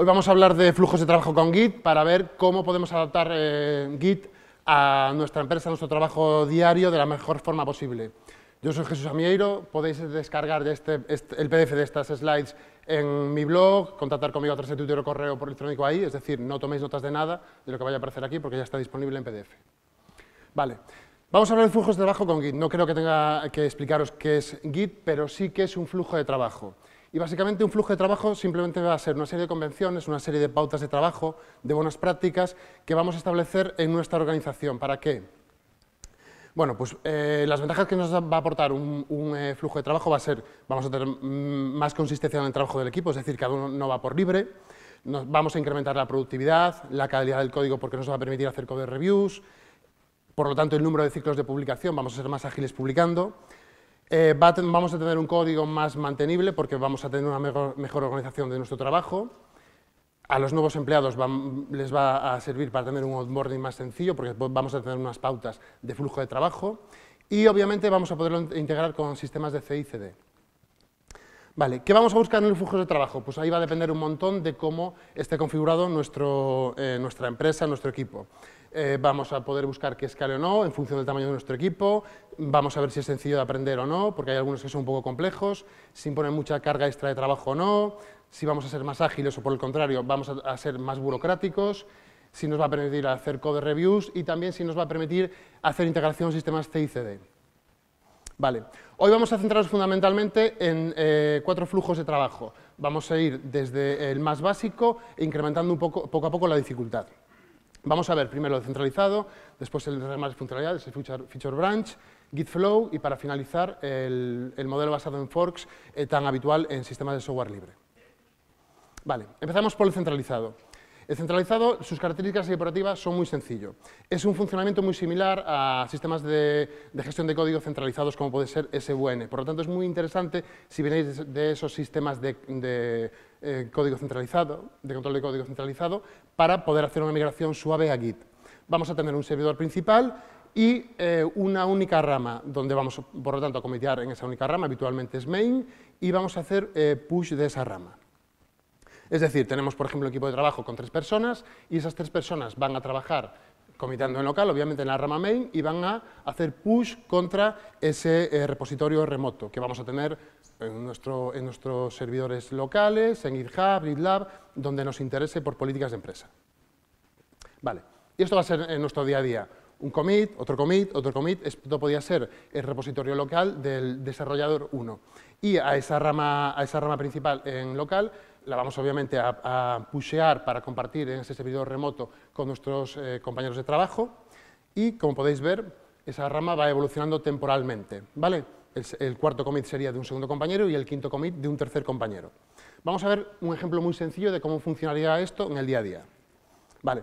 Hoy vamos a hablar de flujos de trabajo con Git para ver cómo podemos adaptar eh, Git a nuestra empresa, a nuestro trabajo diario de la mejor forma posible. Yo soy Jesús Amieiro, podéis descargar este, este, el PDF de estas slides en mi blog, contactar conmigo a través de Twitter o correo por electrónico ahí, es decir, no toméis notas de nada de lo que vaya a aparecer aquí porque ya está disponible en PDF. Vale, Vamos a hablar de flujos de trabajo con Git. No creo que tenga que explicaros qué es Git, pero sí que es un flujo de trabajo. Y básicamente un flujo de trabajo simplemente va a ser una serie de convenciones, una serie de pautas de trabajo, de buenas prácticas que vamos a establecer en nuestra organización. ¿Para qué? Bueno, pues eh, las ventajas que nos va a aportar un, eh, flujo de trabajo va a ser, vamos a tener mm, más consistencia en el trabajo del equipo, es decir, cada uno no va por libre, nos, vamos a incrementar la productividad, la calidad del código porque nos va a permitir hacer code reviews, por lo tanto el número de ciclos de publicación, vamos a ser más ágiles publicando, eh, vamos a tener un código más mantenible porque vamos a tener una mejor, organización de nuestro trabajo. A los nuevos empleados les va a servir para tener un onboarding más sencillo porque vamos a tener unas pautas de flujo de trabajo y obviamente vamos a poderlo integrar con sistemas de CICD. Vale, ¿qué vamos a buscar en el flujo de trabajo? Pues ahí va a depender un montón de cómo esté configurado eh, nuestra empresa, nuestro equipo. Eh, vamos a poder buscar que escale o no en función del tamaño de nuestro equipo, vamos a ver si es sencillo de aprender o no, porque hay algunos que son un poco complejos, si imponen mucha carga extra de trabajo o no, si vamos a ser más ágiles o por el contrario, vamos a, ser más burocráticos, si nos va a permitir hacer code reviews y también si nos va a permitir hacer integración en sistemas CICD hoy vamos a centrarnos fundamentalmente en eh, cuatro flujos de trabajo. Vamos a ir desde el más básico e incrementando poco, a poco la dificultad. Vamos a ver primero el centralizado, después el más de funcionalidades, el feature, branch, Git flow y para finalizar el, modelo basado en forks eh, tan habitual en sistemas de software libre. Vale, empezamos por el centralizado. El centralizado, sus características y operativas son muy sencillo. Es un funcionamiento muy similar a sistemas de, gestión de código centralizados como puede ser SVN. Por lo tanto, es muy interesante si venéis de, esos sistemas de, eh, código centralizado, de control de código centralizado, para poder hacer una migración suave a Git. Vamos a tener un servidor principal y eh, una única rama, donde vamos, por lo tanto, a comitear en esa única rama, habitualmente es main, y vamos a hacer eh, push de esa rama. Es decir, tenemos, por ejemplo, un equipo de trabajo con tres personas y esas tres personas van a trabajar comitando en local, obviamente en la rama main, y van a hacer push contra ese eh, repositorio remoto que vamos a tener en, nuestros servidores locales, en GitHub, GitLab, donde nos interese por políticas de empresa. Vale, y esto va a ser en nuestro día a día. Un commit, otro commit, otro commit, esto podría ser el repositorio local del desarrollador 1. Y a esa rama, a esa rama principal en local la vamos obviamente a, a pushear para compartir en ese servidor remoto con nuestros eh, compañeros de trabajo y, como podéis ver, esa rama va evolucionando temporalmente. ¿vale? El, cuarto commit sería de un segundo compañero y el quinto commit de un tercer compañero. Vamos a ver un ejemplo muy sencillo de cómo funcionaría esto en el día a día. Vale.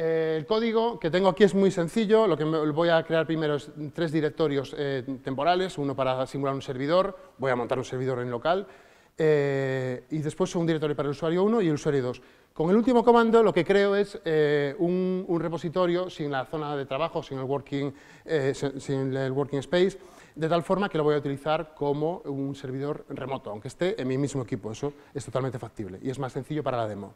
Eh, el código que tengo aquí es muy sencillo, lo que voy a crear primero es tres directorios eh, temporales, uno para simular un servidor, voy a montar un servidor en local, eh, y después un directorio para el usuario 1 y el usuario 2. Con el último comando lo que creo es eh, un, repositorio sin la zona de trabajo, sin el, working, eh, sin el working space, de tal forma que lo voy a utilizar como un servidor remoto, aunque esté en mi mismo equipo, eso es totalmente factible y es más sencillo para la demo.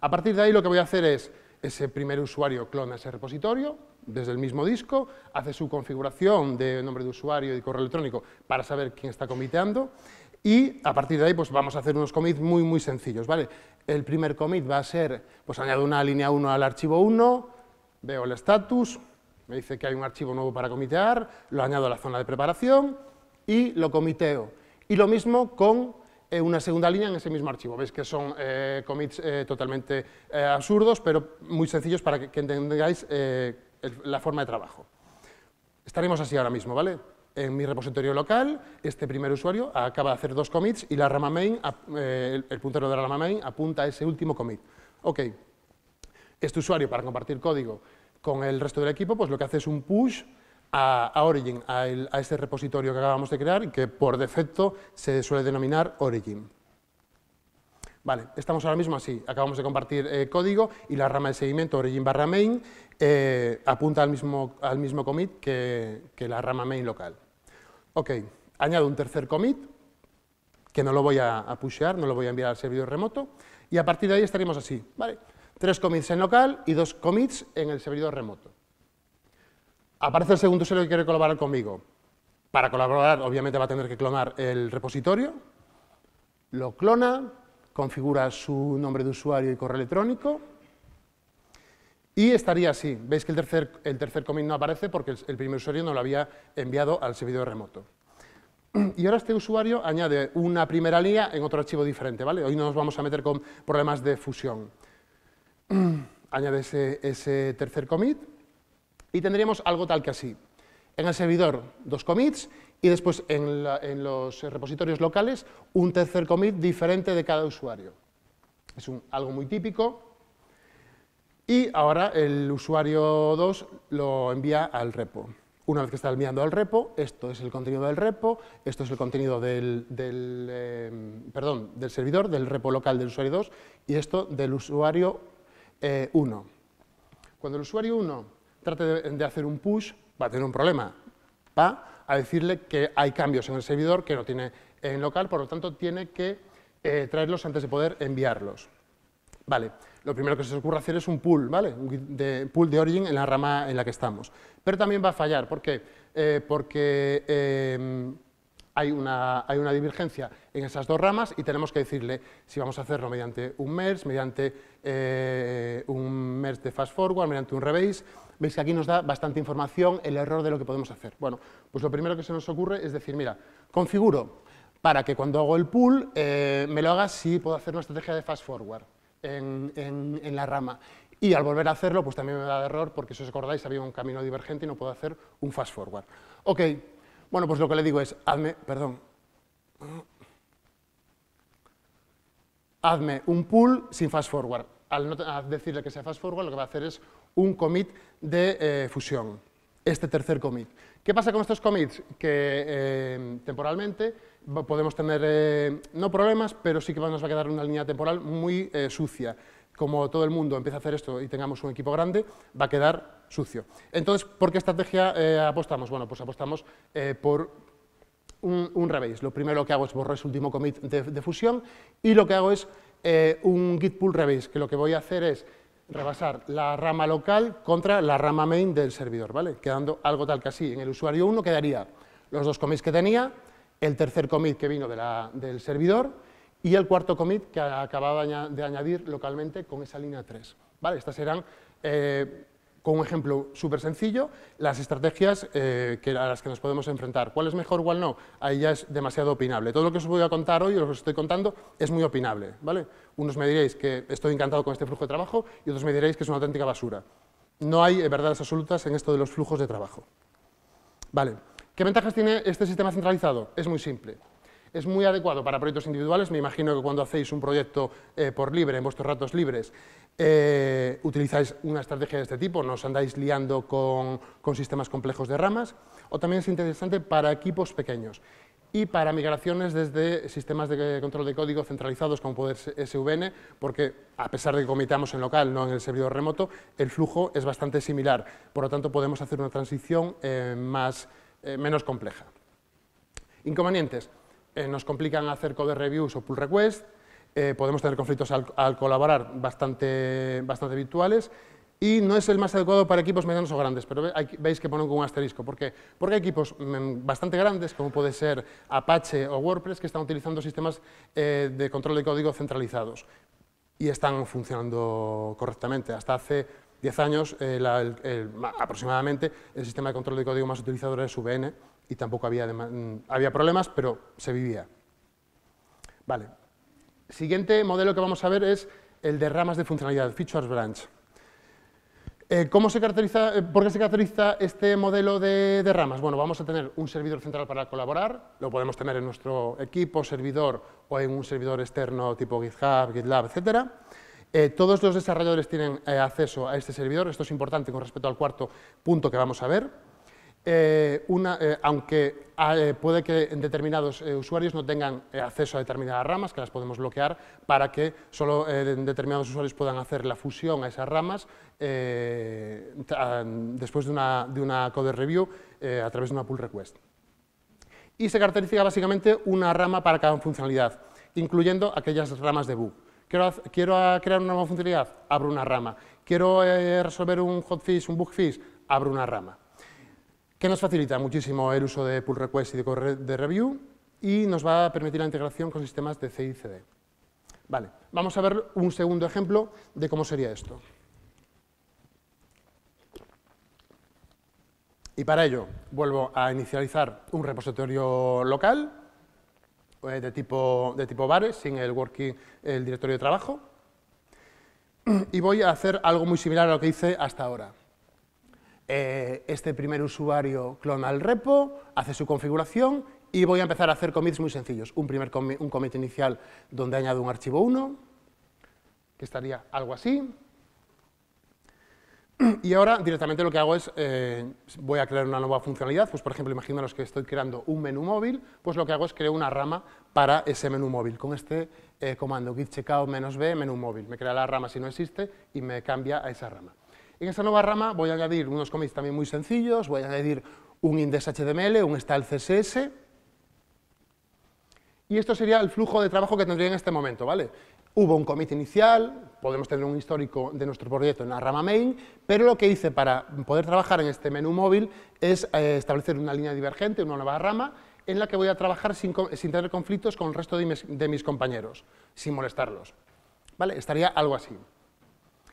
A partir de ahí lo que voy a hacer es, ese primer usuario clona ese repositorio desde el mismo disco, hace su configuración de nombre de usuario y correo electrónico para saber quién está comiteando y a partir de ahí pues vamos a hacer unos commits muy, muy sencillos. ¿vale? El primer commit va a ser, pues añado una línea 1 al archivo 1, veo el status, me dice que hay un archivo nuevo para comitear, lo añado a la zona de preparación y lo comiteo. Y lo mismo con eh, una segunda línea en ese mismo archivo. Veis que son eh, commits eh, totalmente eh, absurdos, pero muy sencillos para que, entendáis la forma de trabajo. Estaremos así ahora mismo, ¿vale? en mi repositorio local, este primer usuario acaba de hacer dos commits y la rama main, eh, el puntero de la rama main apunta a ese último commit. Ok, este usuario para compartir código con el resto del equipo, pues lo que hace es un push a, Origin, a, ese este repositorio que acabamos de crear y que por defecto se suele denominar Origin. Vale, estamos ahora mismo así, acabamos de compartir eh, código y la rama de seguimiento origin barra main eh, apunta al mismo, commit que, la rama main local. Ok, añado un tercer commit, que no lo voy a, a pushear, no lo voy a enviar al servidor remoto, y a partir de ahí estaremos así, ¿vale? Tres commits en local y dos commits en el servidor remoto. Aparece el segundo usuario que quiere colaborar conmigo. Para colaborar, obviamente, va a tener que clonar el repositorio, lo clona, configura su nombre de usuario y correo electrónico, y estaría así. Veis que el tercer, commit no aparece porque el primer usuario no lo había enviado al servidor remoto. Y ahora este usuario añade una primera línea en otro archivo diferente. ¿vale? Hoy no nos vamos a meter con problemas de fusión. Añade ese, tercer commit y tendríamos algo tal que así. En el servidor, dos commits y después en, los repositorios locales un tercer commit diferente de cada usuario. Es algo muy típico y ahora el usuario 2 lo envía al repo. Una vez que está enviando al repo, esto es el contenido del repo, esto es el contenido del, eh, servidor, del repo local del usuario 2 y esto del usuario 1. Eh, Cuando el usuario 1 trate de, hacer un push, va a tener un problema. Va a decirle que hay cambios en el servidor que no tiene en local, por lo tanto tiene que eh, traerlos antes de poder enviarlos. Vale lo primero que se os ocurra hacer es un pool, ¿vale? Un de, pool de origin en la rama en la que estamos. Pero también va a fallar, ¿por qué? Eh, porque em, hay, una, hay una divergencia en esas dos ramas y tenemos que decirle si vamos a hacerlo mediante un merge, mediante eh, un merge de fast forward, mediante un rebase. Veis que aquí nos da bastante información el error de lo que podemos hacer. Bueno, pues lo primero que se nos ocurre es decir, mira, configuro para que cuando hago el pull eh, me lo haga si puedo hacer una estrategia de fast forward en, la rama. Y al volver a hacerlo, pues también me da error, porque si os acordáis, había un camino divergente y no puedo hacer un fast forward. Ok, bueno, pues lo que le digo es, hazme, perdón, hazme un pull sin fast forward. Al decirle que sea fast forward, lo que va a hacer es un commit de eh, fusión, este tercer commit. ¿Qué pasa con estos commits? Que eh, temporalmente podemos tener, eh, no problemas, pero sí que nos va a quedar una línea temporal muy eh, sucia. Como todo el mundo empieza a hacer esto y tengamos un equipo grande, va a quedar sucio. Entonces, ¿por qué estrategia eh, apostamos? Bueno, pues apostamos por un, rebase. Lo primero que hago es borrar ese último commit de, fusión y lo que hago es un git pull rebase, que lo que voy a hacer es rebasar la rama local contra la rama main del servidor, ¿vale? Quedando algo tal que así. En el usuario 1 quedaría los dos commits que tenía, el tercer commit que vino del servidor y el cuarto commit que acababa de añadir localmente con esa línea 3. ¿Vale? Estas eran, eh, con un ejemplo súper sencillo, las estrategias eh, a las que nos podemos enfrentar. ¿Cuál es mejor, cuál no? Ahí ya es demasiado opinable. Todo lo que os voy a contar hoy, lo que os estoy contando, es muy opinable. ¿vale? Unos me diréis que estoy encantado con este flujo de trabajo y otros me diréis que es una auténtica basura. No hay verdades absolutas en esto de los flujos de trabajo. Vale. ¿Qué ventajas tiene este sistema centralizado? Es muy simple. Es muy adecuado para proyectos individuales. Me imagino que cuando hacéis un proyecto eh, por libre, en vuestros ratos libres, eh, utilizáis una estrategia de este tipo, no os andáis liando con, sistemas complejos de ramas. O también es interesante para equipos pequeños y para migraciones desde sistemas de control de código centralizados como puede SVN, porque a pesar de que comitamos en local, no en el servidor remoto, el flujo es bastante similar. Por lo tanto, podemos hacer una transición eh, más eh, menos compleja. Inconvenientes. Eh, nos complican hacer code reviews o pull requests, eh, podemos tener conflictos al, colaborar bastante, bastante virtuales y no es el más adecuado para equipos medianos o grandes, pero veis que ponen con un asterisco. ¿Por qué? Porque hay equipos mm, bastante grandes, como puede ser Apache o WordPress, que están utilizando sistemas de control de código centralizados y están funcionando correctamente. Hasta hace 10 años eh, aproximadamente el sistema de control de código más utilizado era SVN y tampoco mm, había, problemas, pero se vivía. Vale. Siguiente modelo que vamos a ver es el de ramas de funcionalidad, Features Branch. Eh, ¿cómo se caracteriza, eh, ¿Por qué se caracteriza este modelo de, ramas? Bueno, vamos a tener un servidor central para colaborar, lo podemos tener en nuestro equipo, servidor o en un servidor externo tipo GitHub, GitLab, etcétera. Eh, todos los desarrolladores tienen eh, acceso a este servidor, esto es importante con respecto al cuarto punto que vamos a ver. Eh, aunque ah, puede que determinados usuarios no tengan acceso a determinadas ramas, que las podemos bloquear para que solo determinados usuarios puedan hacer la fusión a esas ramas después de una, de una, code review a través de una pull request. Y se caracteriza básicamente una rama para cada funcionalidad, incluyendo aquellas ramas de bug. Quiero, ah, crear una nueva funcionalidad, abro una rama. Quiero eh, resolver un hotfix, un bugfix, abro una rama. Que nos facilita muchísimo el uso de pull request y de, review y nos va a permitir la integración con sistemas de CI y CD. Vale, vamos a ver un segundo ejemplo de cómo sería esto. Y para ello, vuelvo a inicializar un repositorio local pues, de tipo, de tipo bares, sin el working, el directorio de trabajo. Y voy a hacer algo muy similar a lo que hice hasta ahora. Eh, este primer usuario clona el repo, hace su configuración y voy a empezar a hacer commits muy sencillos. Un primer un commit inicial donde añado un archivo 1, que estaría algo así. Y ahora directamente lo que hago es, eh, voy a crear una nueva funcionalidad, pues por ejemplo, imaginaros que estoy creando un menú móvil, pues lo que hago es crear una rama para ese menú móvil, con este eh, comando git checkout -b menú móvil, me crea la rama si no existe y me cambia a esa rama. En esa nueva rama voy a añadir unos commits también muy sencillos, voy a añadir un index HTML, un style CSS, y esto sería el flujo de trabajo que tendría en este momento, ¿vale? Hubo un commit inicial, podemos tener un histórico de nuestro proyecto en la rama main, pero lo que hice para poder trabajar en este menú móvil es eh, establecer una línea divergente, una nueva rama, en la que voy a trabajar sin, tener conflictos con el resto de mis, compañeros, sin molestarlos. ¿Vale? Estaría algo así.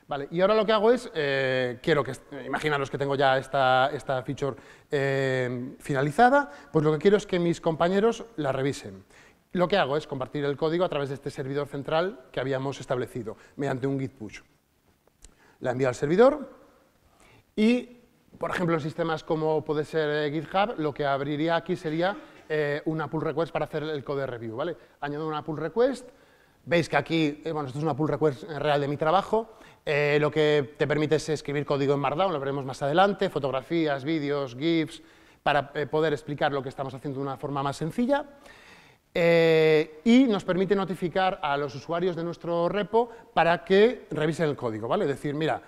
Vale, y ahora lo que hago es, eh, quiero que, imaginaros que tengo ya esta, feature eh, finalizada, pues lo que quiero es que mis compañeros la revisen. Lo que hago es compartir el código a través de este servidor central que habíamos establecido, mediante un git push. La envío al servidor y, por ejemplo, en sistemas como puede ser eh, GitHub, lo que abriría aquí sería eh, una pull request para hacer el code review. ¿vale? Añado una pull request, veis que aquí, eh, bueno, esto es una pull request real de mi trabajo, lo que te permite es escribir código en Markdown, lo veremos más adelante, fotografías, vídeos, GIFs, para poder explicar lo que estamos haciendo de una forma más sencilla. Eh, y nos permite notificar a los usuarios de nuestro repo para que revisen el código, ¿vale? Decir, mira,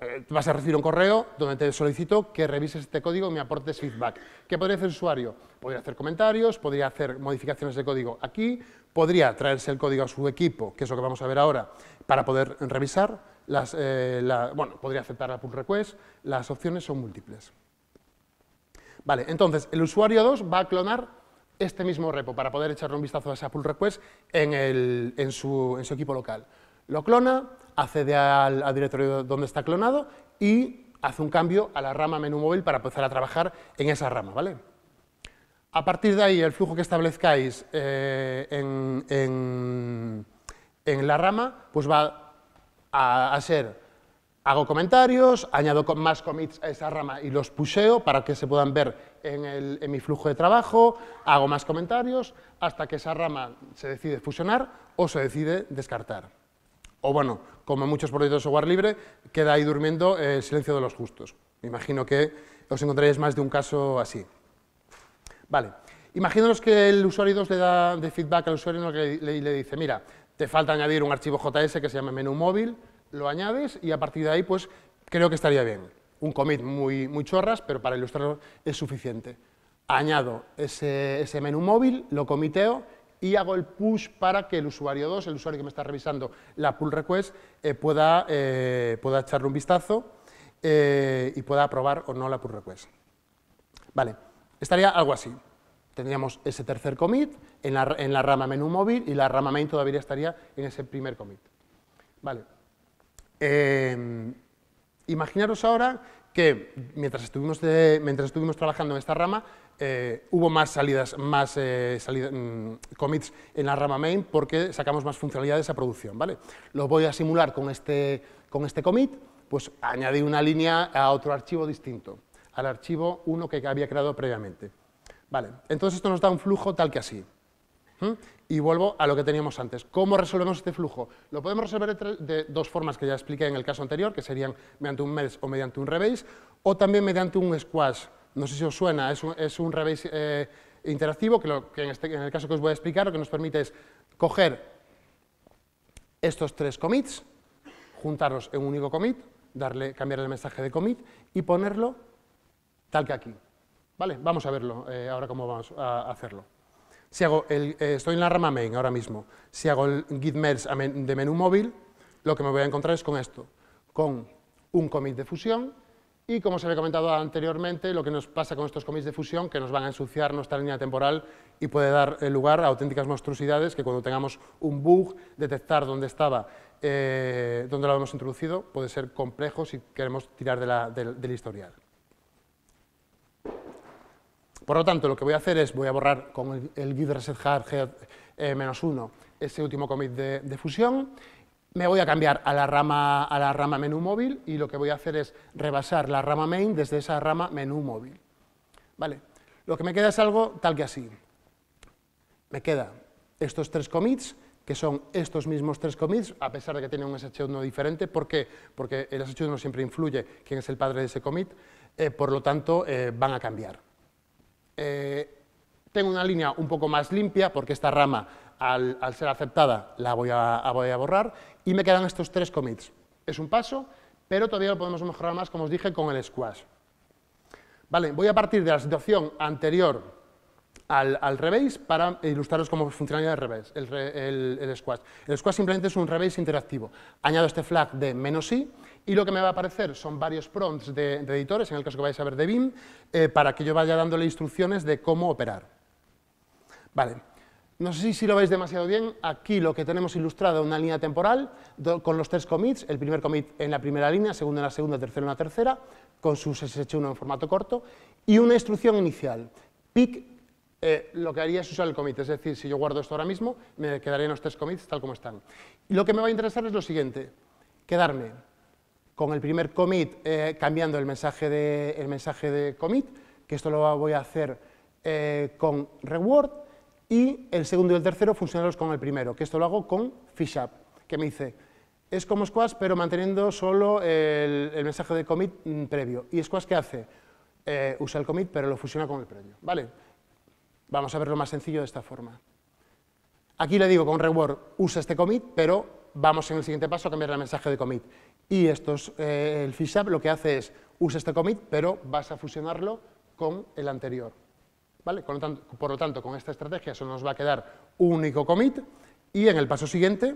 eh, vas a recibir un correo donde te solicito que revises este código y me aportes feedback. ¿Qué podría hacer el usuario? Podría hacer comentarios, podría hacer modificaciones de código aquí, podría traerse el código a su equipo, que es lo que vamos a ver ahora, para poder revisar. Eh, bueno, podría aceptar la pull request, las opciones son múltiples. Vale, entonces, el usuario 2 va a clonar este mismo repo para poder echarle un vistazo a esa pull request en, el, en, su, en su, equipo local. Lo clona, accede al, directorio donde está clonado y hace un cambio a la rama menú móvil para empezar a trabajar en esa rama. ¿vale? A partir de ahí, el flujo que establezcáis eh, en, en, la rama pues va a ser Hago comentarios, añado más commits a esa rama y los pusheo para que se puedan ver en, mi flujo de trabajo, hago más comentarios hasta que esa rama se decide fusionar o se decide descartar. O bueno, como muchos proyectos de software libre, queda ahí durmiendo el silencio de los justos. Me imagino que os encontraréis más de un caso así. Vale, que el usuario 2 le da de feedback al usuario y le, le dice, mira, te falta añadir un archivo JS que se llama menú móvil, lo añades y a partir de ahí pues creo que estaría bien. Un commit muy, muy chorras, pero para ilustrarlo es suficiente. Añado ese, menú móvil, lo comiteo y hago el push para que el usuario 2, el usuario que me está revisando la pull request, eh, pueda, eh, pueda echarle un vistazo eh, y pueda aprobar o no la pull request. Vale, estaría algo así. Tendríamos ese tercer commit en la, rama menú móvil y la rama main todavía estaría en ese primer commit. Vale. Em, imaginaros ahora que mientras estuvimos, trabajando en esta rama, eh, hubo más salidas, más eh, mm, commits en la rama main porque sacamos más funcionalidades a producción. ¿vale? Lo voy a simular este, con este, commit, pues añadí una línea a otro archivo distinto, al archivo 1 que había creado previamente. Vale, entonces esto nos da un flujo tal que así. ¿Mm? Y vuelvo a lo que teníamos antes. ¿Cómo resolvemos este flujo? Lo podemos resolver de, dos formas que ya expliqué en el caso anterior, que serían mediante un merge o mediante un rebase, o también mediante un squash. No sé si os suena, es un, es rebase eh, interactivo, que, este, en, el caso que os voy a explicar, lo que nos permite es coger estos tres commits, juntarlos en un único commit, darle, cambiar el mensaje de commit y ponerlo tal que aquí. ¿Vale? Vamos a verlo eh, ahora cómo vamos a hacerlo. Si hago el, eh, estoy en la rama main ahora mismo. Si hago el git merge de menú móvil, lo que me voy a encontrar es con esto, con un commit de fusión y, como se había comentado anteriormente, lo que nos pasa con estos commits de fusión que nos van a ensuciar nuestra línea temporal y puede dar eh, lugar a auténticas monstruosidades que cuando tengamos un bug, detectar dónde estaba, eh, dónde lo hemos introducido, puede ser complejo si queremos tirar del historial. Por lo tanto, lo que voy a hacer es, voy a borrar con el, git reset hard eh, ese último commit de, fusión, me voy a cambiar a la, rama, a la rama menú móvil y lo que voy a hacer es rebasar la rama main desde esa rama menú móvil. Vale, lo que me queda es algo tal que así. Me queda estos tres commits, que son estos mismos tres commits, a pesar de que tienen un SH1 diferente. ¿Por qué? Porque el SH1 siempre influye quién es el padre de ese commit, eh, por lo tanto eh, van a cambiar. Eh, tengo una línea un poco más limpia porque esta rama, al, ser aceptada, la voy a, borrar y me quedan estos tres commits. Es un paso, pero todavía lo podemos mejorar más, como os dije, con el squash. Vale, voy a partir de la situación anterior al, revés para ilustraros cómo funciona el revés, el, el, squash. El squash simplemente es un revés interactivo. Añado este flag de menos i y lo que me va a aparecer son varios prompts de, editores, en el caso que vais a ver de BIM, eh, para que yo vaya dándole instrucciones de cómo operar. Vale, no sé si lo veis demasiado bien, aquí lo que tenemos ilustrado es una línea temporal con los tres commits, el primer commit en la primera línea, segundo en la segunda, tercero en la tercera, con sus SH1 en formato corto, y una instrucción inicial. Pick eh, lo que haría es usar el commit, es decir, si yo guardo esto ahora mismo, me quedarían los tres commits tal como están. Y lo que me va a interesar es lo siguiente, quedarme con el primer commit eh, cambiando el mensaje, de, mensaje de commit, que esto lo voy a hacer eh, con reward, y el segundo y el tercero funcionaros con el primero, que esto lo hago con fishup, que me dice, es como Squash, pero manteniendo solo el, mensaje de commit mm, previo. ¿Y Squash qué hace? Eh, usa el commit, pero lo fusiona con el previo. ¿Vale? Vamos a verlo más sencillo de esta forma. Aquí le digo con reward, usa este commit, pero vamos en el siguiente paso a cambiar el mensaje de commit. Y esto es eh, el FishApp lo que hace es, usa este commit, pero vas a fusionarlo con el anterior. Por, lo tanto, por lo tanto, con esta estrategia solo nos va a quedar un único commit y en el paso siguiente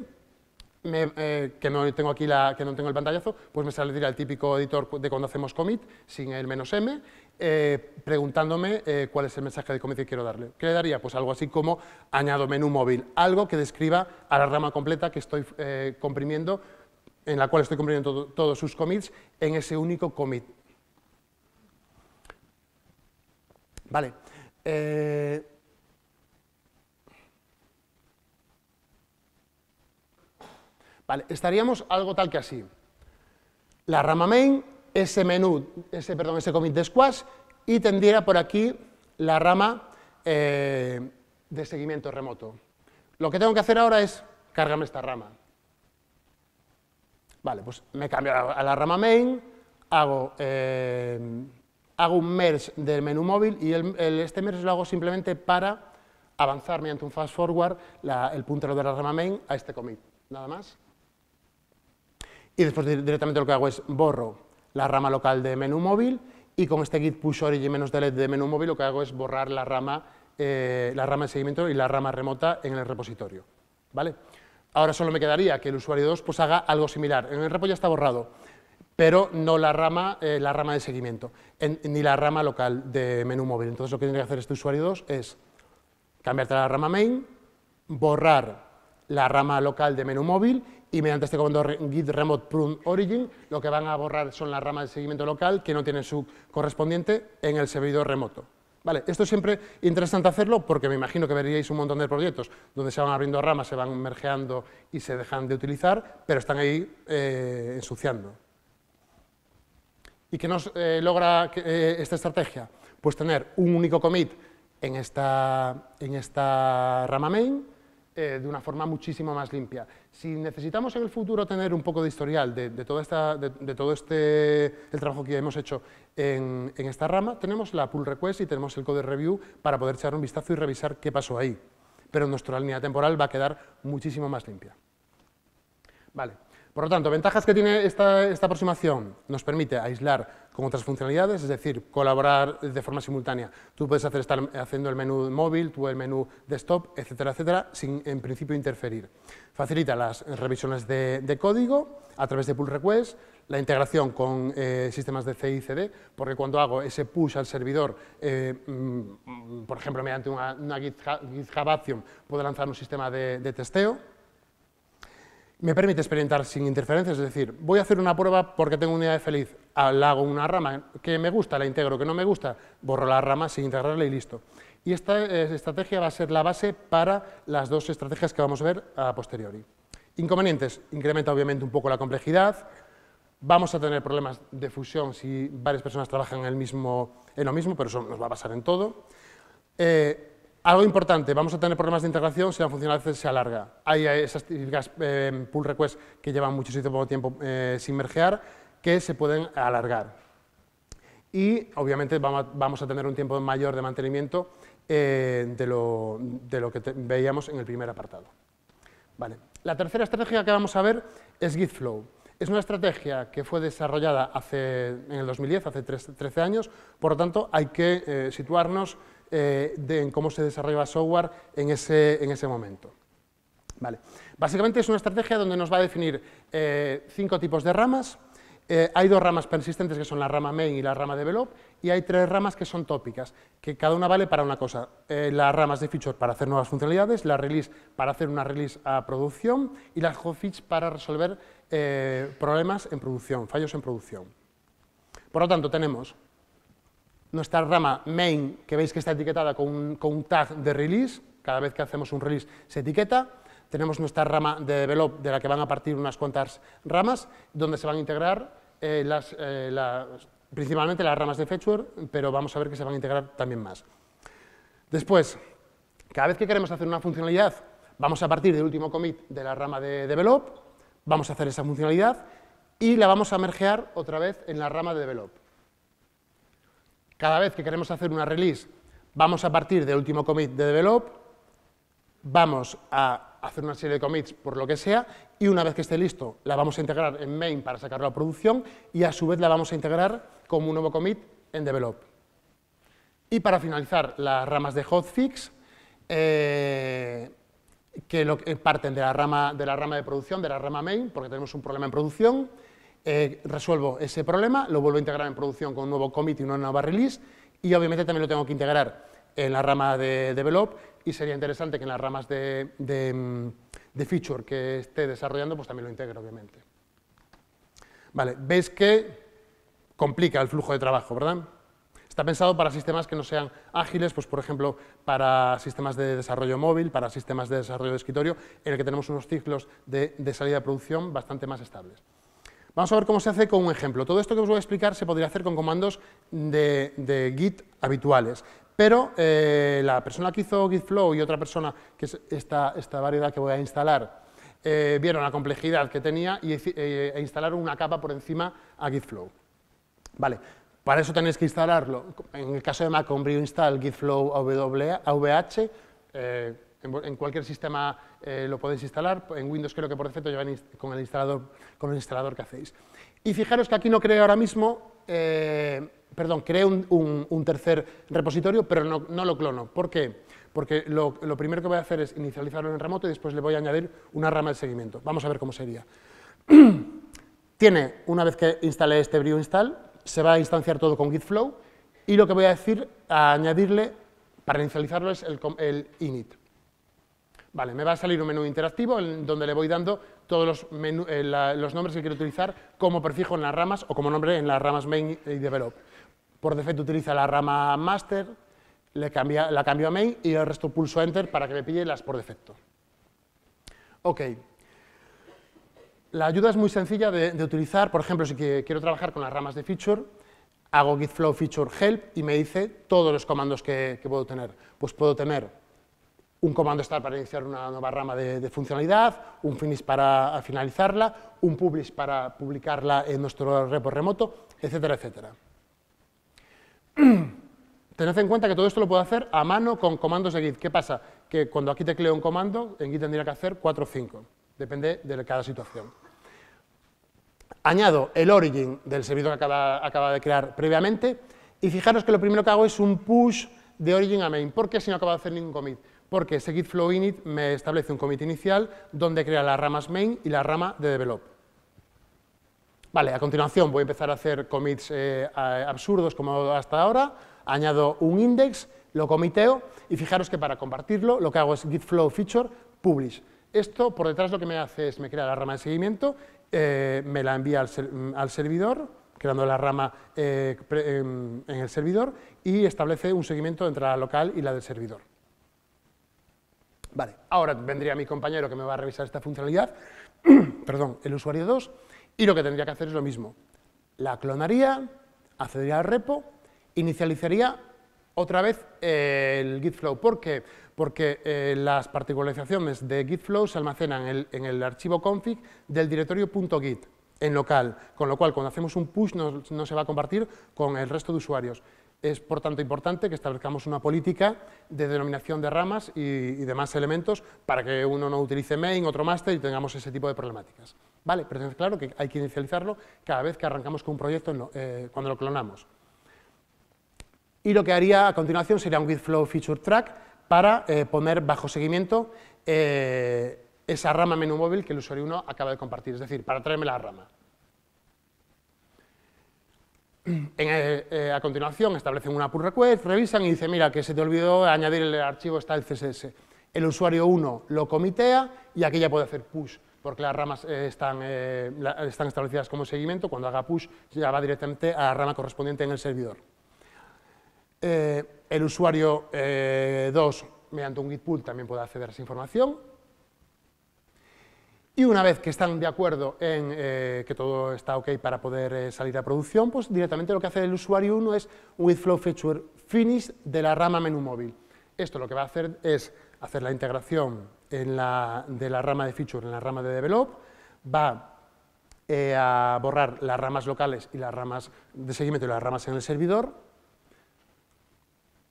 eh, que, no tengo aquí la, que no tengo el pantallazo, pues me sale saldría el típico editor de cuando hacemos commit, sin el menos m, eh, preguntándome eh, cuál es el mensaje de commit que quiero darle. ¿Qué le daría? Pues algo así como añado menú móvil, algo que describa a la rama completa que estoy comprimiendo, en la cual estoy comprimiendo todos sus commits en ese único commit. Vale. estaríamos algo tal que así. La rama main, ese menú, ese, perdón, ese commit de squash, y tendría por aquí la rama eh, de seguimiento remoto. Lo que tengo que hacer ahora es cargarme esta rama. Vale, pues me cambio a la rama main, eh, hago, un merge del menú móvil y este merge lo hago simplemente para avanzar mediante un fast forward el puntero de la rama main a este commit. Nada más. Y después directamente lo que hago es borro la rama local de menú móvil y con este git push origin menos delete de menú móvil lo que hago es borrar la rama, eh, la rama de seguimiento y la rama remota en el repositorio. ¿vale? Ahora solo me quedaría que el usuario 2 pues, haga algo similar. En el repo ya está borrado, pero no la rama, eh, la rama de seguimiento, ni la rama local de menú móvil. Entonces lo que tiene que hacer este usuario 2 es cambiarte a la rama main, borrar la rama local de menú móvil y mediante este comando git remote prune origin lo que van a borrar son las ramas de seguimiento local que no tienen su correspondiente en el servidor remoto. Vale, esto es siempre interesante hacerlo porque me imagino que veríais un montón de proyectos donde se van abriendo ramas, se van mergeando y se dejan de utilizar, pero están ahí eh, ensuciando. ¿Y qué nos eh, logra eh, esta estrategia? Pues tener un único commit en esta, en esta rama main, eh, de una forma muchísimo más limpia. Si necesitamos en el futuro tener un poco de historial de, todo este, el trabajo que hemos hecho en, en, esta rama, tenemos la pull request y tenemos el code review para poder echar un vistazo y revisar qué pasó ahí. Pero nuestra línea temporal va a quedar muchísimo más limpia. Vale. Por lo tanto, ventajas que tiene esta, aproximación. Nos permite aislar con otras funcionalidades, es decir, colaborar de forma simultánea. Tú puedes hacer, estar haciendo el menú móvil, tú el menú desktop, etcétera, etcétera, sin en principio interferir. Facilita las revisiones de, código a través de pull requests, la integración con eh, sistemas de CI y CD, porque cuando hago ese push al servidor, eh, mm, por ejemplo, mediante una, una GitHub, Action, puedo lanzar un sistema de testeo me permite experimentar sin interferencias, es decir, voy a hacer una prueba porque tengo una idea de feliz, ah, hago una rama que me gusta, la integro, que no me gusta, borro la rama sin integrarla y listo. Y esta eh, estrategia va a ser la base para las dos estrategias que vamos a ver a posteriori. Inconvenientes, incrementa obviamente un poco la complejidad, vamos a tener problemas de fusión si varias personas trabajan en, lo mismo, pero eso nos va a pasar en todo. Eh, algo importante, vamos a tener problemas de integración si la funcionalidad se alarga. Hay esas típicas eh, pull requests que llevan muchísimo tiempo eh, sin mergear que se pueden alargar. Y obviamente vamos a tener un tiempo mayor de mantenimiento eh, de, lo, de, lo, que veíamos en el primer apartado. Vale. La tercera estrategia que vamos a ver es GitFlow. Es una estrategia que fue desarrollada hace, en el 2010, hace 13 años, por lo tanto hay que situarnos eh, de, cómo se desarrolla software en ese, momento. Vale. Básicamente es una estrategia donde nos va a definir eh, cinco tipos de ramas. Eh, hay dos ramas persistentes que son la rama main y la rama develop y hay tres ramas que son tópicas, que cada una vale para una cosa. las ramas de feature para hacer nuevas funcionalidades, la release para hacer una release a producción y las hotfix para resolver problemas en producción, fallos en producción. Por lo tanto, tenemos nuestra rama main, que veis que está etiquetada con un, tag de release, cada vez que hacemos un release se etiqueta, tenemos nuestra rama de develop de la que van a partir unas cuantas ramas, donde se van a integrar eh, las, eh, principalmente las ramas de Fetchware, pero vamos a ver que se van a integrar también más. Después, cada vez que queremos hacer una funcionalidad, vamos a partir del último commit de la rama de develop, vamos a hacer esa funcionalidad y la vamos a mergear otra vez en la rama de develop. Cada vez que queremos hacer una release, vamos a partir del último commit de develop, vamos a hacer una serie de commits por lo que sea, y una vez que esté listo, la vamos a integrar en main para sacarlo a producción, y a su vez la vamos a integrar como un nuevo commit en develop. Y para finalizar, las ramas de hotfix, eh, que, parten de la, rama, de la rama de producción, de la rama main, porque tenemos un problema en producción, eh, resuelvo ese problema, lo vuelvo a integrar en producción con un nuevo commit y una nueva release, y obviamente también lo tengo que integrar en la rama de develop, y sería interesante que en las ramas mm, de, feature que esté desarrollando, pues también lo integre, obviamente. Vale, veis que complica el flujo de trabajo, ¿verdad? Está pensado para sistemas que no sean ágiles, pues por ejemplo, para sistemas de desarrollo móvil, para sistemas de desarrollo de escritorio, en el que tenemos unos ciclos de salida de producción bastante más estables. Vamos a ver cómo se hace con un ejemplo. Todo esto que os voy a explicar se podría hacer con comandos de, Git habituales, pero eh, la persona que hizo GitFlow y otra persona, que es esta, variedad que voy a instalar, eh, vieron la complejidad que tenía y, eh, e instalaron una capa por encima a GitFlow. Vale, para eso tenéis que instalarlo. En el caso de Mac, con Brio install GitFlow AVH, en cualquier sistema eh, lo podéis instalar, en Windows creo que por defecto llevan con el instalador, con el instalador que hacéis. Y fijaros que aquí no creo ahora mismo, eh, perdón, creo un, tercer repositorio, pero no, lo clono. ¿Por qué? Porque lo, primero que voy a hacer es inicializarlo en remoto y después le voy a añadir una rama de seguimiento. Vamos a ver cómo sería. Tiene, una vez que instale este brio install, se va a instanciar todo con gitflow y lo que voy a decir, a añadirle, para inicializarlo, es el init. Vale, me va a salir un menú interactivo en donde le voy dando todos eh, los, nombres que quiero utilizar como prefijo en las ramas o como nombre en las ramas main y develop. Por defecto utiliza la rama master, le cambia, la cambio a main y el resto pulso enter para que me pille las por defecto. Ok. La ayuda es muy sencilla de, utilizar. Por ejemplo, si quiero trabajar con las ramas de feature, hago git flow feature help y me dice todos los comandos que, que puedo tener. Pues puedo tener un comando está para iniciar una nueva rama de, funcionalidad, un finish para finalizarla, un publish para publicarla en nuestro repo remoto, etcétera, etcétera. Tened en cuenta que todo esto lo puedo hacer a mano con comandos de Git. ¿Qué pasa? Que cuando aquí tecleo un comando, en Git tendría que hacer 4 o 5, depende de cada situación. Añado el origin del servidor que acaba, de crear previamente y fijaros que lo primero que hago es un push de origin a main, ¿Por qué si no acabo de hacer ningún commit porque ese git init me establece un commit inicial donde crea las ramas main y la rama de develop. Vale, a continuación voy a empezar a hacer commits eh, absurdos como hasta ahora, añado un index, lo comiteo y fijaros que para compartirlo lo que hago es git flow feature publish. Esto por detrás lo que me hace es me crea la rama de seguimiento, eh, me la envía mm, al, servidor, creando la rama eh, em, en el servidor y establece un seguimiento entre la local y la del servidor. Vale, ahora vendría mi compañero que me va a revisar esta funcionalidad, perdón, el usuario 2, y lo que tendría que hacer es lo mismo. La clonaría, accedería al repo, inicializaría otra vez eh, el git flow. ¿Por qué? Porque eh, las particularizaciones de git flow se almacenan en el, archivo config del directorio .git en local, con lo cual cuando hacemos un push no se va a compartir con el resto de usuarios. Es, por tanto, importante que establezcamos una política de denominación de ramas y, demás elementos para que uno no utilice main, otro master y tengamos ese tipo de problemáticas. ¿Vale? Pero es claro que hay que inicializarlo cada vez que arrancamos con un proyecto eh, cuando lo clonamos. Y lo que haría a continuación sería un with flow feature track para eh, poner bajo seguimiento eh, esa rama menú móvil que el usuario 1 acaba de compartir, es decir, para traerme la rama. Eh, eh, a continuación establecen una pull request, revisan y dicen, mira, que se te olvidó añadir el archivo, está el CSS. El usuario 1 lo comitea y aquí ya puede hacer push, porque las ramas eh, están, están establecidas como seguimiento, cuando haga push ya va directamente a la rama correspondiente en el servidor. el usuario 2, mediante un git pull, también puede acceder a esa información, y una vez que están de acuerdo en eh, que todo está ok para poder eh, salir a producción, pues directamente lo que hace el usuario 1 es with flow feature finish de la rama menú móvil. Esto lo que va a hacer es hacer la integración de la rama de feature en la rama de develop, va eh, a borrar las ramas locales y las ramas de seguimiento y las ramas en el servidor,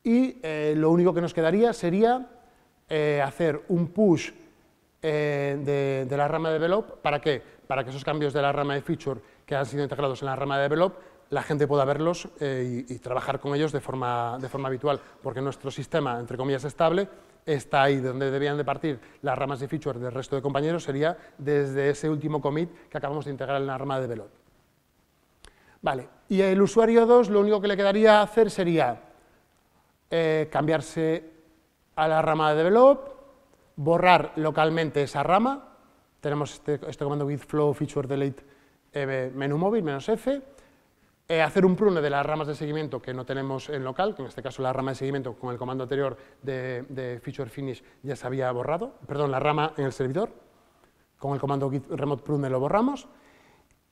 y lo único que nos quedaría sería hacer un push eh, de, la rama de develop. ¿Para qué? Para que esos cambios de la rama de feature que han sido integrados en la rama de develop, la gente pueda verlos eh, y, trabajar con ellos de forma, de forma habitual, porque nuestro sistema, entre comillas, estable, está ahí, donde debían de partir las ramas de feature del resto de compañeros sería desde ese último commit que acabamos de integrar en la rama de develop. Vale, y el usuario 2 lo único que le quedaría hacer sería eh, cambiarse a la rama de develop, borrar localmente esa rama, tenemos este, este comando git flow feature delete eh, menú móvil, menos F, eh, hacer un prune de las ramas de seguimiento que no tenemos en local, que en este caso la rama de seguimiento con el comando anterior de, feature finish ya se había borrado, perdón, la rama en el servidor, con el comando git remote prune lo borramos,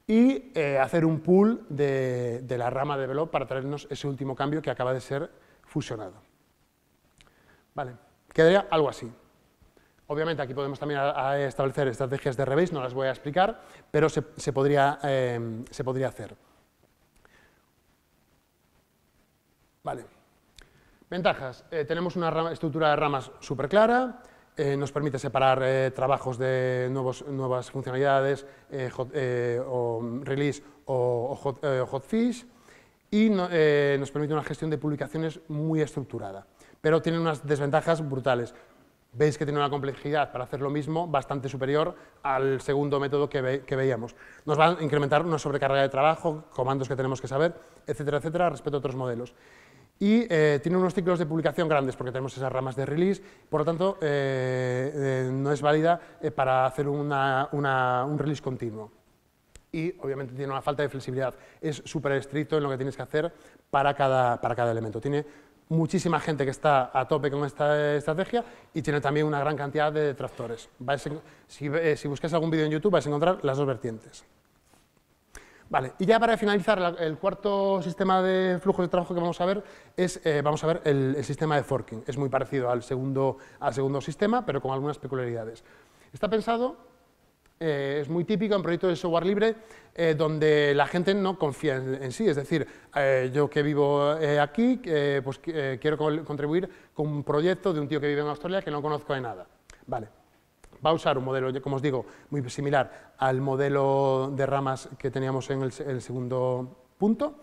y eh, hacer un pull de, la rama de develop para traernos ese último cambio que acaba de ser fusionado. Vale, quedaría algo así. Obviamente aquí podemos también establecer estrategias de rebase, no las voy a explicar, pero se, podría, em, se podría hacer. Vale. Ventajas. Eh, tenemos una estructura de ramas súper clara, eh, nos permite separar eh, trabajos de nuevos, nuevas funcionalidades, o release o, hotfish, y nos permite una gestión de publicaciones muy estructurada. Pero tiene unas desventajas brutales veis que tiene una complejidad para hacer lo mismo bastante superior al segundo método que, veíamos. Nos va a incrementar una sobrecarga de trabajo, comandos que tenemos que saber, etcétera, etcétera, respecto a otros modelos. Y eh, tiene unos ciclos de publicación grandes porque tenemos esas ramas de release, por lo tanto eh, eh, no es válida para hacer una, un release continuo y obviamente tiene una falta de flexibilidad. Es súper estricto en lo que tienes que hacer para cada, para cada elemento. Tiene muchísima gente que está a tope con esta estrategia y tiene también una gran cantidad de detractores. Si, eh, buscas algún vídeo en YouTube vais a encontrar las dos vertientes. Vale, y ya para finalizar, el cuarto sistema de flujos de trabajo que vamos a ver es, eh, vamos a ver el, el, sistema de forking. Es muy parecido al segundo, al segundo sistema, pero con algunas peculiaridades. Está pensado eh, es muy típico en proyectos de software libre eh, donde la gente no confía en, sí, es decir, eh, yo que vivo aquí, pues quiero contribuir con un proyecto de un tío que vive en Australia que no conozco de nada. Vale, va a usar un modelo, como os digo, muy similar al modelo de ramas que teníamos en el, segundo punto,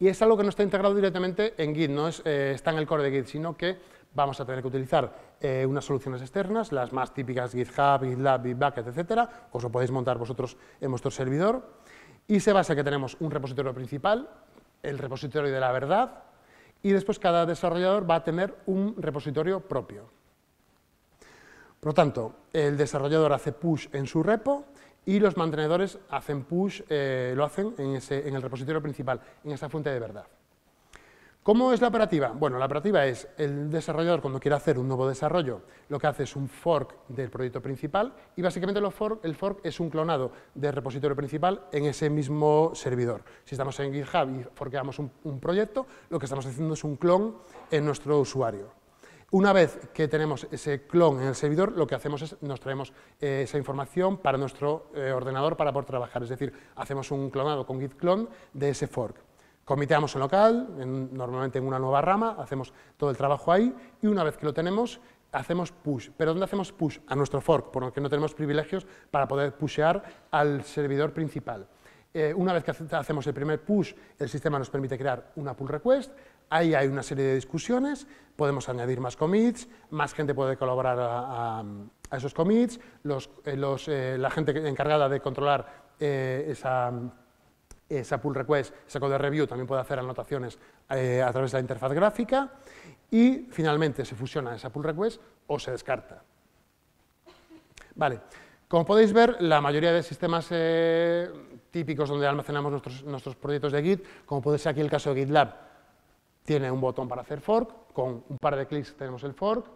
y es algo que no está integrado directamente en Git, no está en el core de Git, sino que Vamos a tener que utilizar eh, unas soluciones externas, las más típicas GitHub, GitLab, Bitbucket, etcétera. Os lo podéis montar vosotros en vuestro servidor. Y se basa en que tenemos un repositorio principal, el repositorio de la verdad, y después cada desarrollador va a tener un repositorio propio. Por lo tanto, el desarrollador hace push en su repo y los mantenedores hacen push, eh, lo hacen en el repositorio principal, en esa fuente de verdad. ¿Cómo es la operativa? Bueno, la operativa es el desarrollador cuando quiere hacer un nuevo desarrollo, lo que hace es un fork del proyecto principal y básicamente el fork es un clonado del repositorio principal en ese mismo servidor. Si estamos en GitHub y forkeamos un, proyecto, lo que estamos haciendo es un clon en nuestro usuario. Una vez que tenemos ese clon en el servidor, lo que hacemos es nos traemos eh, esa información para nuestro eh, ordenador para poder trabajar. Es decir, hacemos un clonado con git clone de ese fork. Comiteamos en local, normalmente en una nueva rama, hacemos todo el trabajo ahí y una vez que lo tenemos, hacemos push. ¿Pero dónde hacemos push? A nuestro fork, por lo que no tenemos privilegios para poder pushear al servidor principal. Eh, una vez que hacemos el primer push, el sistema nos permite crear una pull request, ahí hay una serie de discusiones, podemos añadir más commits, más gente puede colaborar a, esos commits, los, eh, eh, la gente encargada de controlar esa esa pull request, esa code review también puede hacer anotaciones eh, a través de la interfaz gráfica y finalmente se fusiona esa pull request o se descarta. Vale, como podéis ver, la mayoría de sistemas eh, típicos donde almacenamos nuestros, nuestros proyectos de Git, como puede ser aquí el caso de GitLab, tiene un botón para hacer fork, con un par de clics tenemos el fork,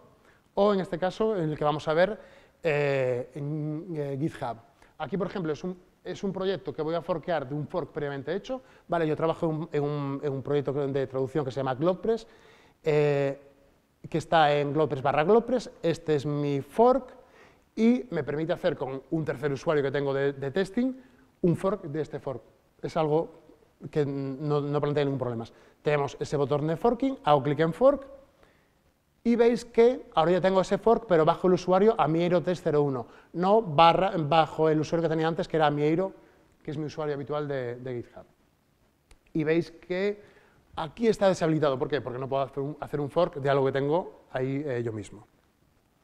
o en este caso, en el que vamos a ver eh, en GitHub. Aquí, por ejemplo, es un es un proyecto que voy a forkear de un fork previamente hecho. Vale, yo trabajo en, un, proyecto de traducción que se llama Glopress, eh, que está en glopress barra Este es mi fork y me permite hacer con un tercer usuario que tengo de, testing un fork de este fork. Es algo que no plantea ningún problema. Tenemos ese botón de forking, hago clic en fork y veis que ahora ya tengo ese fork, pero bajo el usuario a 301, no barra, bajo el usuario que tenía antes, que era Amiero, que es mi usuario habitual de, GitHub. Y veis que aquí está deshabilitado. ¿Por qué? Porque no puedo hacer un, fork de algo que tengo ahí eh, yo mismo.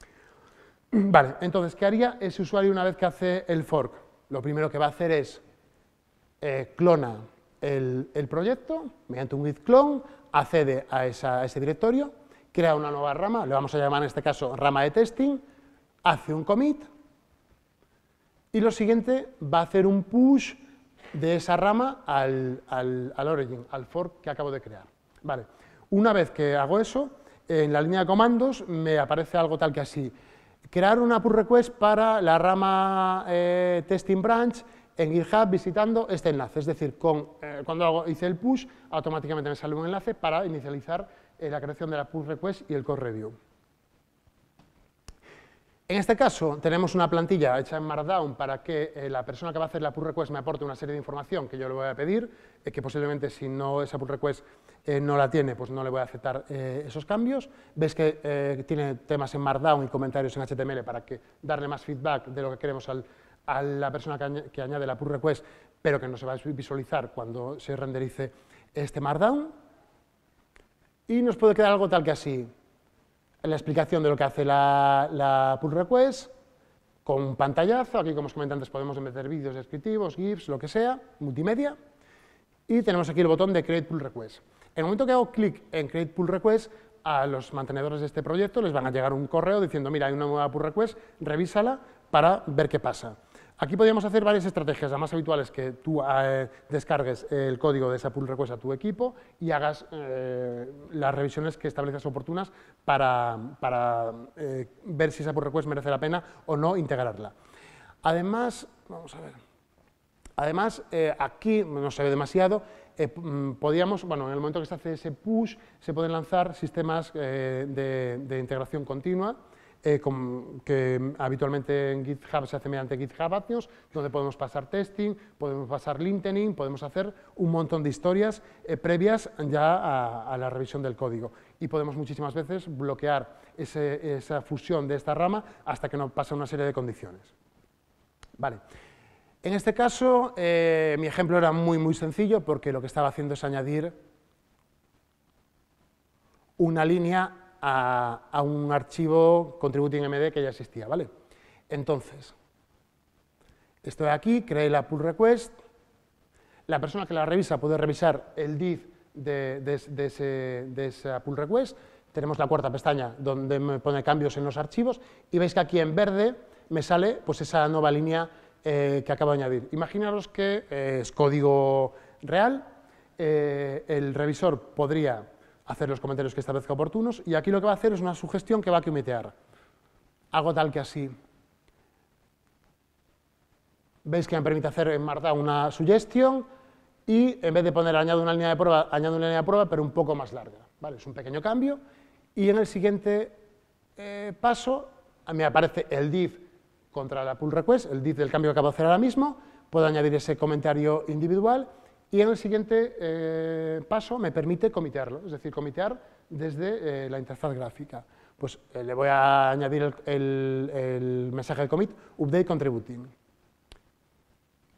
Vale, entonces, ¿qué haría ese usuario una vez que hace el fork? Lo primero que va a hacer es eh, clona el, proyecto mediante un git clone, accede a ese directorio, crea una nueva rama, le vamos a llamar en este caso rama de testing, hace un commit y lo siguiente va a hacer un push de esa rama al, al, al origin, al fork que acabo de crear. Vale. Una vez que hago eso, en la línea de comandos me aparece algo tal que así. Crear una pull request para la rama eh, testing branch en GitHub visitando este enlace. Es decir, con, eh, cuando hago, hice el push, automáticamente me sale un enlace para inicializar la creación de la pull request y el code review. En este caso, tenemos una plantilla hecha en Markdown para que eh, la persona que va a hacer la pull request me aporte una serie de información que yo le voy a pedir, eh, que posiblemente si no esa pull request eh, no la tiene, pues no le voy a aceptar esos cambios. Ves que tiene temas en Markdown y comentarios en HTML para que darle más feedback de lo que queremos a la persona que añade la pull request, pero que no se va a visualizar cuando se renderice este Markdown y nos puede quedar algo tal que así. La explicación de lo que hace la, pull request, con un pantallazo, aquí como os comenté antes podemos meter vídeos descriptivos, GIFs, lo que sea, multimedia, y tenemos aquí el botón de Create Pull Request. En el momento que hago clic en Create Pull Request, a los mantenedores de este proyecto les van a llegar un correo diciendo, mira, hay una nueva pull request, revísala para ver qué pasa. Aquí podríamos hacer varias estrategias. además más habitual que tú eh, descargues el código de esa pull request a tu equipo y hagas eh, las revisiones que estableces oportunas para, eh, ver si esa pull request merece la pena o no integrarla. Además, vamos a ver, además aquí no se ve demasiado, mm, podíamos, bueno, en el momento que se hace ese push, se pueden lanzar sistemas de integración continua, eh, que habitualmente en GitHub se hace mediante GitHub Atmos, donde podemos pasar testing, podemos pasar lintening, podemos hacer un montón de historias eh, previas ya a, la revisión del código. Y podemos muchísimas veces bloquear esa fusión de esta rama hasta que nos pasa una serie de condiciones. Vale. En este caso, eh, mi ejemplo era muy, muy sencillo porque lo que estaba haciendo es añadir una línea a, un archivo contributing MD que ya existía, ¿vale? Entonces, estoy aquí, creé la pull request, la persona que la revisa puede revisar el div de, esa pull request, tenemos la cuarta pestaña donde me pone cambios en los archivos y veis que aquí en verde me sale pues, esa nueva línea eh, que acabo de añadir. Imaginaros que eh, es código real, eh, el revisor podría hacer los comentarios que establezca oportunos, y aquí lo que va a hacer es una sugestión que va a comitear. hago tal que así. Veis que me permite hacer en eh, Marta una sugestión y en vez de poner añado una línea de prueba, añado una línea de prueba, pero un poco más larga. ¿vale? Es un pequeño cambio, y en el siguiente eh, paso me aparece el div contra la pull request, el div del cambio que acabo de hacer ahora mismo, puedo añadir ese comentario individual, y en el siguiente eh, paso me permite comitearlo, es decir, comitear desde eh, la interfaz gráfica. Pues eh, le voy a añadir el, mensaje de commit, update contributing.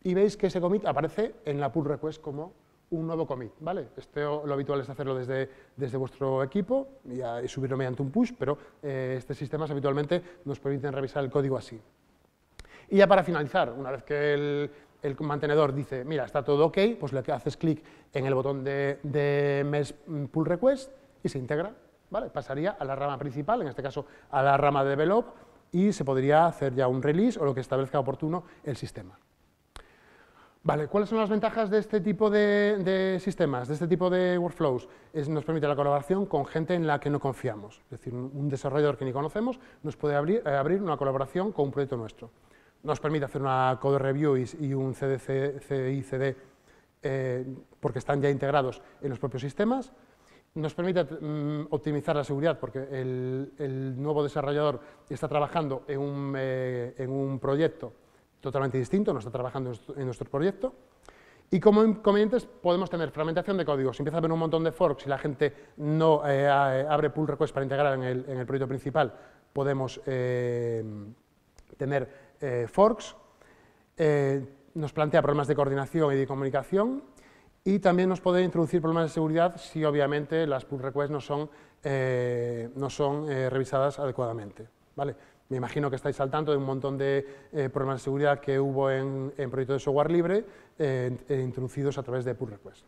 Y veis que ese commit aparece en la pull request como un nuevo commit, ¿vale? Este lo habitual es hacerlo desde, desde vuestro equipo y, y subirlo mediante un push, pero estos sistemas habitualmente nos permiten revisar el código así. Y ya para finalizar, una vez que el, el mantenedor dice, mira, está todo ok, pues le haces clic en el botón de, pull request y se integra, ¿vale? Pasaría a la rama principal, en este caso a la rama de develop, y se podría hacer ya un release o lo que establezca oportuno el sistema. Vale, ¿cuáles son las ventajas de este tipo de, sistemas, de este tipo de workflows? nos permite la colaboración con gente en la que no confiamos, es decir, un, desarrollador que ni conocemos nos puede abrir eh, una colaboración con un proyecto nuestro nos permite hacer una code review y, un CDC, CDI, CD, eh, porque están ya integrados en los propios sistemas. Nos permite mm, optimizar la seguridad porque el, nuevo desarrollador está trabajando eh, en un, proyecto totalmente distinto, no está trabajando en nuestro proyecto. Y como inconvenientes podemos tener fragmentación de código Si empieza a haber un montón de forks y la gente no eh, abre pull request para integrar en el, proyecto principal, podemos tener eh, forks, eh, nos plantea problemas de coordinación y de comunicación y también nos puede introducir problemas de seguridad si obviamente las pull requests no son, eh, no son revisadas adecuadamente. ¿vale? Me imagino que estáis al tanto de un montón de problemas de seguridad que hubo en, en proyectos de software libre introducidos a través de pull requests.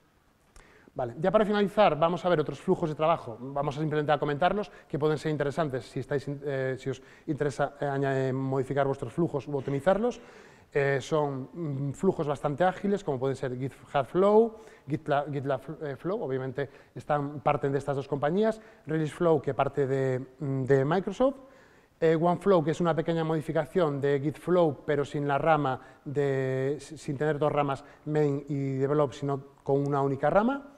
Vale, ya para finalizar, vamos a ver otros flujos de trabajo. Vamos a simplemente a comentarlos, que pueden ser interesantes si, estáis, eh, si os interesa eh, eh, modificar vuestros flujos u optimizarlos. son mm, flujos bastante ágiles, como pueden ser GitHub Flow, GitLab, Flow, obviamente están, parten de estas dos compañías, Release Flow, que parte de, mm, Microsoft, OneFlow, que es una pequeña modificación de GitFlow, pero sin la rama, de, sin tener dos ramas main y develop, sino con una única rama,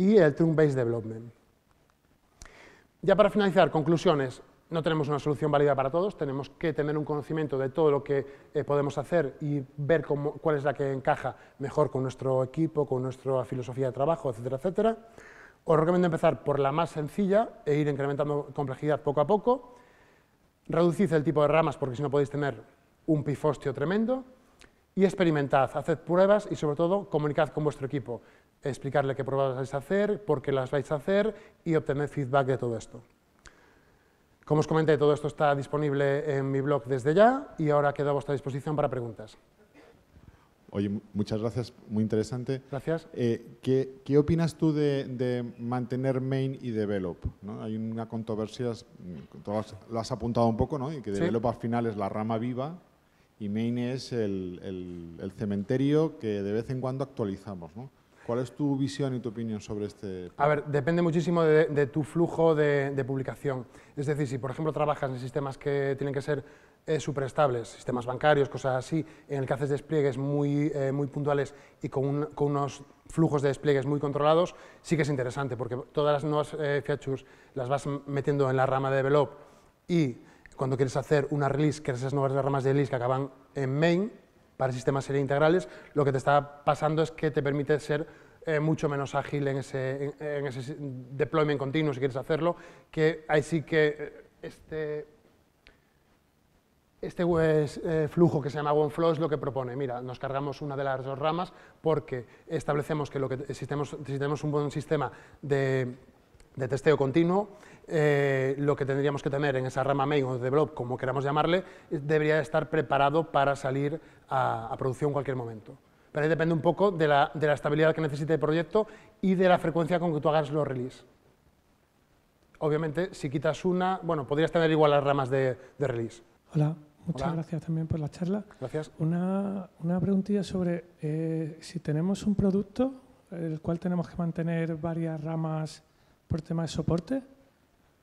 y el Trunk-Based Development. Ya para finalizar, conclusiones. No tenemos una solución válida para todos, tenemos que tener un conocimiento de todo lo que eh, podemos hacer y ver cuál es la que encaja mejor con nuestro equipo, con nuestra filosofía de trabajo, etcétera, etcétera. Os recomiendo empezar por la más sencilla e ir incrementando complejidad poco a poco. Reducid el tipo de ramas porque si no podéis tener un pifostio tremendo. Y experimentad, haced pruebas y sobre todo comunicad con vuestro equipo explicarle qué pruebas vais a hacer, por qué las vais a hacer y obtener feedback de todo esto. Como os comenté, todo esto está disponible en mi blog desde ya y ahora quedo a vuestra disposición para preguntas. Oye, muchas gracias, muy interesante. Gracias. Eh, ¿qué, opinas tú de, mantener main y develop? Hay una controversia, lo has apuntado un poco, ¿no? Y que develop al final es la rama viva y main es el, el, cementerio que de vez en cuando actualizamos, ¿no? ¿Cuál es tu visión y tu opinión sobre este? A ver, depende muchísimo de, tu flujo de, publicación. Es decir, si por ejemplo trabajas en sistemas que tienen que ser eh, superestables, sistemas bancarios, cosas así, en el que haces despliegues muy, eh, muy puntuales y con, unos flujos de despliegues muy controlados, sí que es interesante, porque todas las nuevas eh, features las vas metiendo en la rama de develop y cuando quieres hacer una release, que esas nuevas ramas de release que acaban en main, para sistemas serie integrales, lo que te está pasando es que te permite ser eh, mucho menos ágil en ese, deployment continuo, si quieres hacerlo, que ahí sí que eh, este, este eh, flujo que se llama OneFlow es lo que propone. Mira, nos cargamos una de las dos ramas porque establecemos que, lo que si, un buen sistema de, de testeo continuo, eh, lo que tendríamos que tener en esa rama main o develop, como queramos llamarle, debería estar preparado para salir a, producción en cualquier momento. Pero ahí depende un poco de la, estabilidad que necesite el proyecto y de la frecuencia con que tú hagas los release. Obviamente, si quitas una, bueno, podrías tener igual las ramas de, de release. Hola, muchas gracias también por la charla. Gracias. Una, una preguntilla sobre eh, si tenemos un producto el cual tenemos que mantener varias ramas por tema de soporte,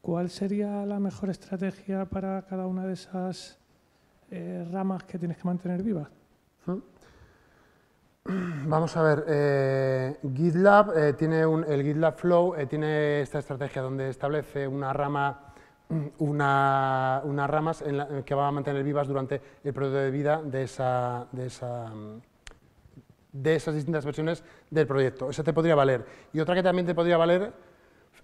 ¿Cuál sería la mejor estrategia para cada una de esas eh, ramas que tienes que mantener vivas? Mm. Vamos a ver, eh, GitLab eh, tiene un, el GitLab Flow tiene esta estrategia donde establece una rama, unas ramas en que va a mantener vivas durante el periodo de vida de esa, de esa de esas distintas versiones del proyecto. Esa te podría valer. Y otra que también te podría valer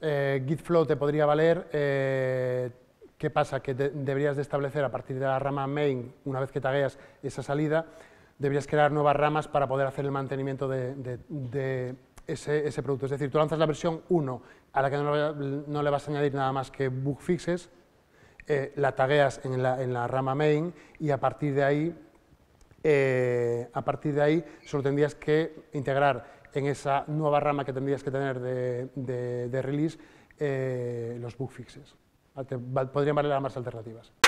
eh, Gitflow te podría valer. Eh, ¿Qué pasa? Que deberías de establecer a partir de la rama main, una vez que tagueas esa salida, deberías crear nuevas ramas para poder hacer el mantenimiento de, ese, producto. Es decir, tú lanzas la versión 1, a la que no, le vas a añadir nada más que bug fixes, eh, la tagueas en la, en la, rama main y a partir de ahí, a partir de ahí solo tendrías que integrar en esa nueva rama que tendrías que tener de, release eh, los bug fixes. podrían valer las más alternativas.